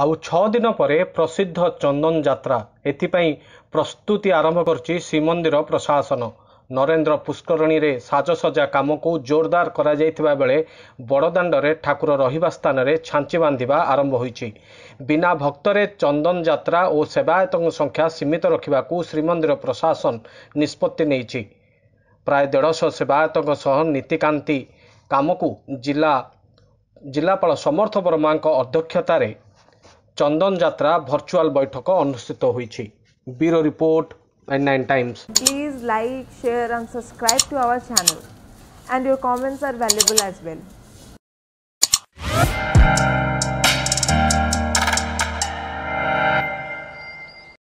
ଆଉ ଛଅ ଦିନ ପରେ ପ୍ରସିଦ୍ଧ ଚନ୍ଦନ ଯାତ୍ରା ଏଥିପାଇଁ ପ୍ରସ୍ତୁତି ଆରମ୍ଭ କରିଛି ଶ୍ରୀମନ୍ଦିର ପ୍ରଶାସନ ନରେନ୍ଦ୍ର ପୁଷ୍କରଣୀରେ ସାଜସଜା କାମକୁ ଜୋରଦାର କରାଯାଇଥିବା ବେଳେ ବଡ଼ଦାଣ୍ଡରେ ଠାକୁର ରହିବା ସ୍ଥାନରେ ଛାଞ୍ଚି ବାନ୍ଧିବା ଆରମ୍ଭ ହୋଇଛି ବିନା ଭକ୍ତରେ ଚନ୍ଦନ ଯାତ୍ରା ଓ ସେବାୟତଙ୍କ ସଂଖ୍ୟା ସୀମିତ ରଖିବାକୁ ଶ୍ରୀମନ୍ଦିର ପ୍ରଶାସନ ନିଷ୍ପତ୍ତି ନେଇଛି ପ୍ରାୟ ଦେଢ଼ଶହ ସେବାୟତଙ୍କ ସହ ନୀତିକାନ୍ତି କାମକୁ ଜିଲ୍ଲା ଜିଲ୍ଲାପାଳ ସମର୍ଥ ବର୍ମାଙ୍କ ଅଧ୍ୟକ୍ଷତାରେ ଚନ୍ଦନ ଯାତ୍ରା ଭର୍ଚୁଆଲ ବୈଠକ ଅନୁଷ୍ଠିତ ହୋଇଛି bureau report nine times please like share and subscribe to our channel and your comments are valuable as well.